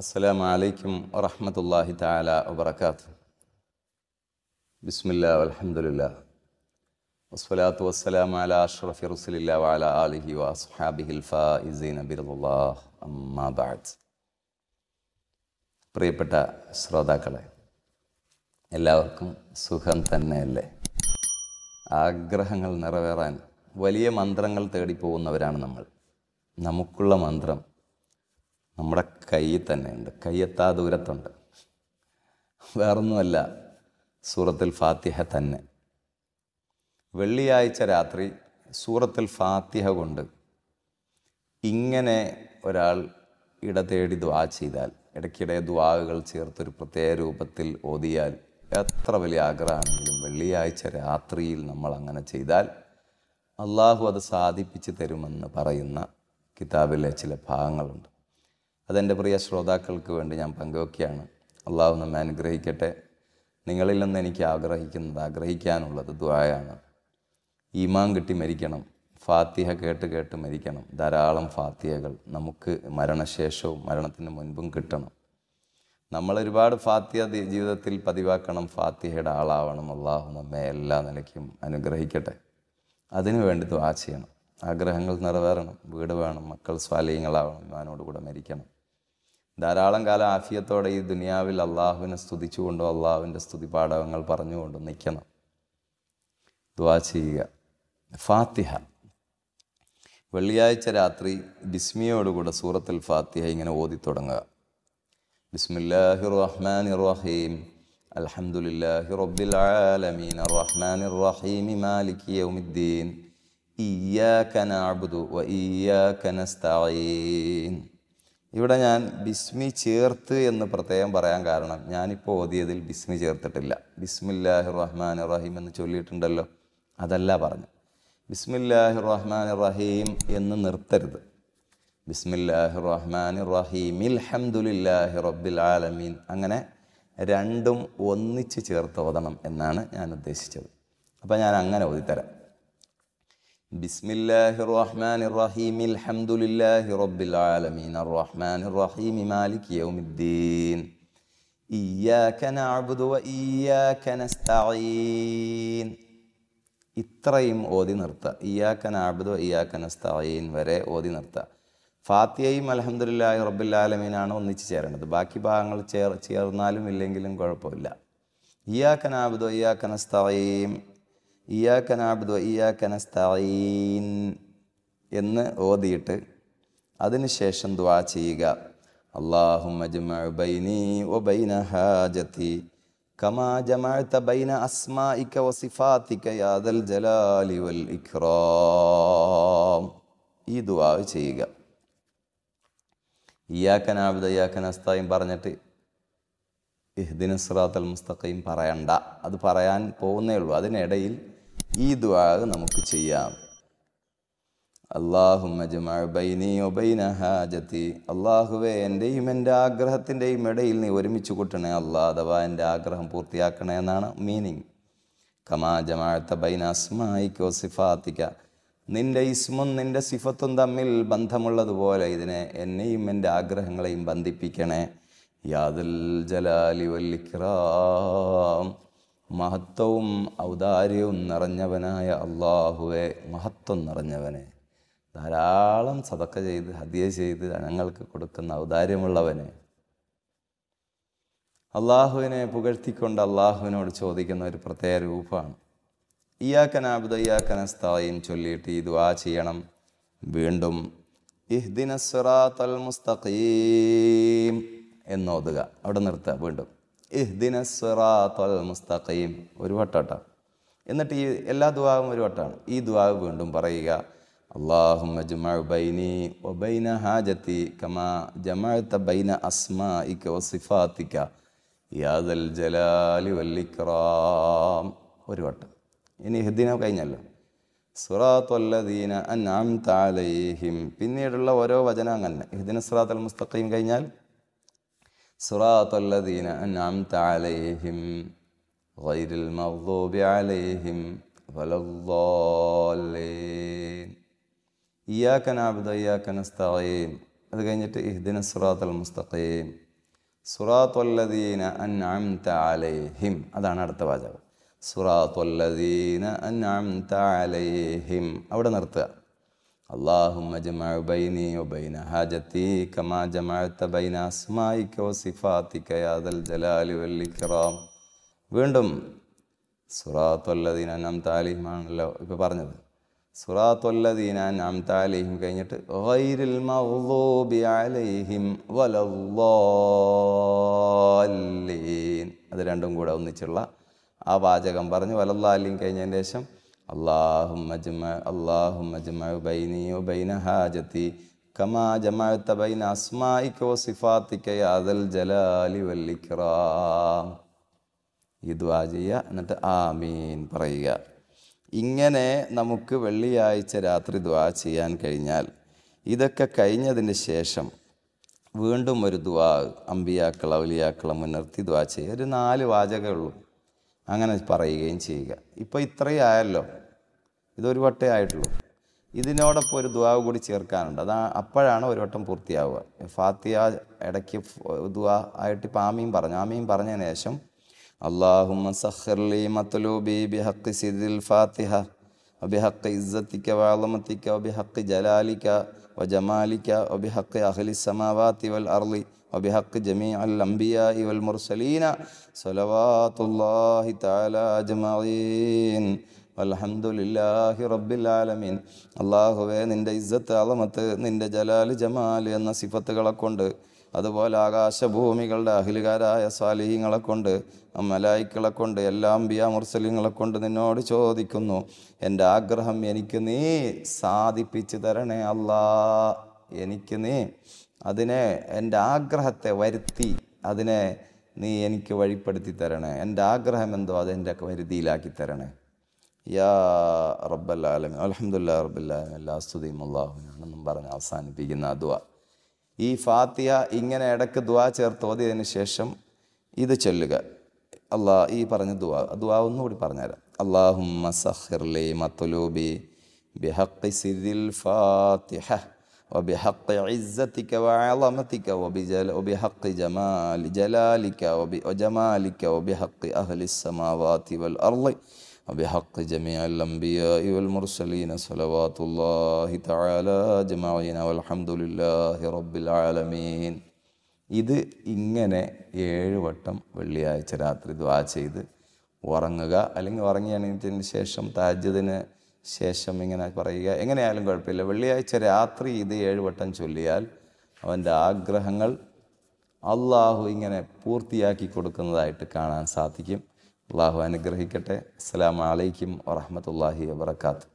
അസ്സലാമലൈക്കും വറഹമത്തല്ലാഹി താല വബർക്കാത്ത് ബിസ്മില്ല വലഹമുല്ലാത്തു വസ്സലാം അല അഷ്റഫി റസലില്ല വാല അലിഹി വസ്ഹാബിഹിൽഫിറുല്ലാബാദ് പ്രിയപ്പെട്ട ശ്രോതാക്കളെ എല്ലാവർക്കും സുഖം തന്നെയല്ലേ ആഗ്രഹങ്ങൾ നിറവേറാൻ വലിയ മന്ത്രങ്ങൾ തേടിപ്പോകുന്നവരാണ് നമ്മൾ നമുക്കുള്ള മന്ത്രം നമ്മുടെ കയ്യിൽ തന്നെയുണ്ട് കയ്യെത്താ ദൂരത്തുണ്ട് വേറൊന്നുമല്ല സൂറത്തിൽ ഫാത്തിഹ തന്നെ വെള്ളിയാഴ്ച രാത്രി സൂറത്തിൽ ഫാത്തിഹ കൊണ്ട് ഇങ്ങനെ ഒരാൾ ഇടതേടി ദ്വാ ചെയ്താൽ ഇടയ്ക്കിടെ ദ്വാകൾ ചേർത്തൊരു പ്രത്യേക രൂപത്തിൽ ഓതിയാൽ എത്ര വലിയ ആഗ്രഹമാണെങ്കിലും വെള്ളിയാഴ്ച രാത്രിയിൽ നമ്മൾ അങ്ങനെ ചെയ്താൽ അള്ളാഹു അത് സാധിപ്പിച്ച് തരുമെന്ന് പറയുന്ന കിതാബിലെ ചില ഭാഗങ്ങളുണ്ട് അതെൻ്റെ പ്രിയ ശ്രോതാക്കൾക്ക് വേണ്ടി ഞാൻ പങ്കുവെക്കുകയാണ് അള്ളാഹു നമ്മെ അനുഗ്രഹിക്കട്ടെ നിങ്ങളിൽ നിന്ന് എനിക്ക് ആഗ്രഹിക്കുന്നത് ആഗ്രഹിക്കാനുള്ളത് ദ്വായാണ് ഈമാൻ കിട്ടി മരിക്കണം ഫാത്തിഹ കേട്ട് കേട്ട് മരിക്കണം ധാരാളം ഫാത്തിഹകൾ നമുക്ക് മരണശേഷവും മരണത്തിന് മുൻപും കിട്ടണം നമ്മൾ ഒരുപാട് ഫാത്തിഹ ജീവിതത്തിൽ പതിവാക്കണം ഫാത്തിഹയുടെ ആളാവണം അള്ളാഹു നമ്മെ എല്ലാ നിലയ്ക്കും അനുഗ്രഹിക്കട്ടെ അതിനു വേണ്ടി ദ്വാ ചെയ്യണം ആഗ്രഹങ്ങൾ നിറവേറണം വീട് വേണം മക്കൾ സ്വാലീയങ്ങളാവണം ഞാനോടുകൂടെ മരിക്കണം ധാരാളം കാലം ആഫിയത്തോടെ ഈ ദുനിയാവിൽ അള്ളാഹുവിനെ സ്തുതിച്ചുകൊണ്ടും അള്ളാഹുവിൻ്റെ സ്തുതി പാഠകങ്ങൾ പറഞ്ഞുകൊണ്ടും നിൽക്കണം ദ്വാ ചെയ്യുക ഫാത്തിഹ വെള്ളിയാഴ്ച രാത്രി ബിസ്മിയോടുകൂടെ സൂറത്തിൽ ഫാത്തിഹ ഇങ്ങനെ ഓതി തുടങ്ങുക ബിസ്മില്ലാഹി റഹ്മാൻ റഹീം അലഹമുല്ലാഹി റബ്ബിൽ ആലമീൻ റഹ്മാൻ റഹീം മാലിക് യൗമിദ്ദീൻ ഇയ്യാക നഅബ്ദു വ ഇയ്യാക നസ്തഈൻ ഇവിടെ ഞാൻ ബിസ്മി ചേർത്ത് എന്ന് പ്രത്യേകം പറയാൻ കാരണം ഞാനിപ്പോൾ ഓതിയതിൽ ബിസ്മി ചേർത്തിട്ടില്ല ബിസ്മില്ലാഹി റഹ്മാൻ റഹീം എന്ന് ചൊല്ലിയിട്ടുണ്ടല്ലോ അതല്ല പറഞ്ഞു ബിസ്മില്ലാഹി റഹ്മാൻ റഹീം എന്ന് നിർത്തരുത് ബിസ്മില്ലാഹി റഹ്മാൻ റഹീമിൽ ഹംദുലില്ലാഹി റബ്ബിൽ ആലമീൻ അങ്ങനെ രണ്ടും ഒന്നിച്ച് ചേർത്ത് ഓതണം എന്നാണ് ഞാൻ ഉദ്ദേശിച്ചത് അപ്പോൾ ഞാൻ അങ്ങനെ ഓതിത്തരാം بسم الله الرحمن الرحيم الحمد لله رب العالمين الرحمن الرحيم مالك يوم الدين إياك نعبد وإياك نستعين ഇത്രയും ഓതി നിർത്തുക ഇയാക്ക നാബുദോ ഇയാക്ക നസ്തീൻ വരെ ഓതി നിർത്തുക ഫാത്തിയയും അലഹമുല്ലാഹി റബ്ബുല്ലാലമീനാണ് ഒന്നിച്ചു ചേരേണ്ടത് ബാക്കി ഭാഗങ്ങൾ ചേർ ചേർന്നാലും ഇല്ലെങ്കിലും കുഴപ്പമില്ല ഇയാക്ക നാബുദോ ഇയാക്ക നസ്തീം ഇയാക്ക ഇയാക്കനസ്തീൻ എന്ന് ഓതിയിട്ട് അതിനുശേഷം ദ്വാ ചെയ്യുക അള്ളാഹും ബൈനി ഒ ബൈന ഹാജത്തി കമാ ജമഅത്ത ബൈന അസ്മാഇക വസിഫാതിക യാദൽ ജലാലി വൽ ഇക്റാം ഈ ദുആ ചെയ്യുക ഇയാക്കൻ ആബിദ പറഞ്ഞിട്ട് ഇഹ്ദിന സിറാത്തൽ മുസ്തഖയും പറയണ്ട അത് പറയാൻ പോകുന്നേ ഉള്ളൂ അതിനിടയിൽ ഈ ദ്വാഗ് നമുക്ക് ചെയ്യാം അള്ളാഹുമജമാബൈനീബൈനഹാജത്തി അള്ളാഹുവെ എൻ്റെയും എൻ്റെ ആഗ്രഹത്തിൻ്റെയും ഇടയിൽ നീ ഒരുമിച്ച് കൂട്ടണേ അള്ളാഹ് അഥവാ എൻ്റെ ആഗ്രഹം പൂർത്തിയാക്കണേ എന്നാണ് മീനിങ് കമാ ജമാഴത്ത ബൈന അസ്മായിക്കോ സിഫാത്തിക്ക നിൻ്റെ ഇസ്മും നിൻ്റെ സിഫത്തും തമ്മിൽ ബന്ധമുള്ളതുപോലെ ഇതിനെ എന്നെയും എൻ്റെ ആഗ്രഹങ്ങളെയും ബന്ധിപ്പിക്കണേ യാദുൽ ജലാലി വല്ലിക്രാം മഹത്വവും ഔദാര്യവും നിറഞ്ഞവനായ അള്ളാഹുവെ മഹത്വം നിറഞ്ഞവനെ ധാരാളം സതക്ക ചെയ്ത് ഹതിയ ചെയ്ത് ജനങ്ങൾക്ക് കൊടുക്കുന്ന ഔദാര്യമുള്ളവനെ അള്ളാഹുവിനെ പുകഴ്ത്തിക്കൊണ്ട് അള്ളാഹുവിനോട് ചോദിക്കുന്ന ഒരു പ്രത്യേക രൂപമാണ് ഇയാക്കനാബുദ ചൊല്ലിയിട്ട് ഇത് ആ ചെയ്യണം വീണ്ടും ഇഹ്ദിനസ്വറാത്തൽ മുസ്തഖീം എന്നോതുക അവിടെ നിർത്തുക വീണ്ടും ഇഹ്ദിന സ്വറാത്തൽ മുസ്തഖയും ഒരു വട്ടം എന്നിട്ട് ഈ എല്ലാ ദുവാവും ഒരു വട്ടാണ് ഈ ദുവാവ് വീണ്ടും പറയുക അള്ളാഹു ബൈനി ഒബൈന ഹാജത്തി കമാ ജമാഅത്ത ബൈന അസ്മാ ഇക്ക വസിഫാത്തിക്ക യാദൽ ജലാലി വല്ലിക്രാം ഒരു വട്ടം ഇനി ഹിദ്ദീന കഴിഞ്ഞല്ലോ സുറാത്തൊല്ലദീന അന്നാം താലയിഹിം പിന്നീടുള്ള ഓരോ വചനം അങ്ങനെ ഹെദ്ദിന സുറാത്തൽ മുസ്തഖയും കഴിഞ്ഞാൽ സിറാത്തല്ലദീന അൻഅംത അലൈഹിം ഗൈറിൽ മഗ്ദൂബി അലൈഹിം വലദ്ദാലീൻ ഇയാക്ക നാബുദ ഇയാക്ക നസ്തഈൻ അത് കഴിഞ്ഞിട്ട് ഇഹ്ദിന സിറാത്തൽ മുസ്തഖീം സുറാത്തൊല്ലദീന അൻഅംത അലൈഹിം അതാണ് അടുത്ത വാചകം സുറാത്തൊല്ലദീന അൻഅംത അലൈഹിം അവിടെ നിർത്തുക اللهم اجمع بيني وبين حاجتي كما جمعت بين أسمائك وصفاتك يا ذا الجلال والإكرام വീണ്ടും സുറാത്തൊല്ലദീന നാം താലിഹിമാണല്ലോ ഇപ്പൊ പറഞ്ഞത് സുറാത്തൊല്ലദീന നാം താലിഹിം കഴിഞ്ഞിട്ട് ഗൈരിൽ അലൈഹിം അത് രണ്ടും കൂടെ ഒന്നിച്ചുള്ള ആ വാചകം പറഞ്ഞു വലല്ലാലിയും കഴിഞ്ഞതിന് ശേഷം ഈ എന്നിട്ട് ആമീൻ പറയുക ഇങ്ങനെ നമുക്ക് വെള്ളിയാഴ്ച രാത്രി ദ്വാ ചെയ്യാൻ കഴിഞ്ഞാൽ ഇതൊക്കെ കഴിഞ്ഞതിന് ശേഷം വീണ്ടും ഒരു ദ്വാ അമ്പിയാക്കള വലിയാക്കള മുൻനിർത്തി ദ്വാ ചെയ്യുക ഒരു നാല് വാചകമുള്ളൂ അങ്ങനെ പറയുകയും ചെയ്യുക ഇപ്പോൾ ഇത്രയും ആയല്ലോ ഇതൊരു വട്ടേ ആയിട്ടുള്ളൂ ഇതിനോടൊപ്പം ഒരു ദുവാവ് കൂടി ചേർക്കാനുണ്ട് അതാ അപ്പോഴാണ് ഒരു വട്ടം പൂർത്തിയാവുക ഫാത്തിയ ഇടയ്ക്ക് ദുവാ ആയിട്ട് ഇപ്പം ആമീം പറഞ്ഞു ആമീം പറഞ്ഞതിന് ശേഷം അള്ളാഹുമ്മ സഹർലി മത്തലൂബി ഹക്ക് സിദിൽ ഫാത്തിഹ ഹക്ക് ജലാലിക്ക വ ജമാലിക്ക جلالك ഹക്ക് അഹ്ലി സമാവാത്തി വൽ അർലി وبحق جميع الأنبياء والمرسلين صلوات الله تعالى أجمعين അലഹമുല്ലാഹി റബ്ബിൽ ആലമീൻ അള്ളാഹുവെ നിൻ്റെ ഇസ്സത്ത് അളമത്ത് നിൻ്റെ ജലാല് ജമാൽ എന്ന സിഫത്തുകളെ കൊണ്ട് അതുപോലെ ആകാശഭൂമികളുടെ അഹിലുകാരായ സ്വാലിഹ്യങ്ങളെ കൊണ്ട് അമ്മലായിക്കളെ കൊണ്ട് എല്ലാ അമ്പിയ മുർസലിങ്ങളെ കൊണ്ട് നിന്നോട് ചോദിക്കുന്നു എൻ്റെ ആഗ്രഹം എനിക്ക് നീ സാധിപ്പിച്ചു തരണേ അല്ലാ എനിക്ക് നീ അതിനെ എൻ്റെ ആഗ്രഹത്തെ വരുത്തി അതിനെ നീ എനിക്ക് വഴിപ്പെടുത്തി തരണേ എൻ്റെ ആഗ്രഹം എന്തോ അതെൻ്റെ വരുതിയിലാക്കി തരണേ യാ റബ്ബൽ അലഹമുല്ല റബ്ബല്ലാലും എല്ലാ സ്തുതിയും അള്ളാഹുവിനാണെന്നും പറഞ്ഞ് അവസാനിപ്പിക്കുന്ന ദുവ ഈ ഫാത്തിയ ഇങ്ങനെ ഇടയ്ക്ക് ദുവാ ചേർത്ത് ഓതിയതിന് ശേഷം ഇത് ചൊല്ലുക അള്ളാ ഈ പറഞ്ഞ ദുവാ ദുവാ ഒന്നുകൂടി പറഞ്ഞുതരാം അള്ളാഹു മസഹിർലി മത്തുലൂബി ബിഹഖ് സിദിൽ ഫാത്തിഹ وبحق عزتك وعظمتك وبجل وبحق جمال جلالك وجمالك وبحق أهل السماوات والأرض وبحق جميع الأنبياء والمرسلين صلوات الله تعالى أجمعين والحمد لله رب العالمين ഇത് ഇങ്ങനെ ഏഴ് വട്ടം വെള്ളിയാഴ്ച രാത്രി ദ്വാ ചെയ്ത് ഉറങ്ങുക അല്ലെങ്കിൽ ഉറങ്ങി എണീറ്റതിന് ശേഷം താജ്യതിന് ശേഷം ഇങ്ങനെ പറയുക എങ്ങനെയായാലും കുഴപ്പമില്ല വെള്ളിയാഴ്ച രാത്രി ഇത് ഏഴുവട്ടം ചൊല്ലിയാൽ അവൻ്റെ ആഗ്രഹങ്ങൾ അള്ളാഹു ഇങ്ങനെ പൂർത്തിയാക്കി കൊടുക്കുന്നതായിട്ട് കാണാൻ സാധിക്കും അള്ളാഹു അനുഗ്രഹിക്കട്ടെ അസ്സാം വലൈക്കും വറഹമത്തല്ലാഹി വാത്തു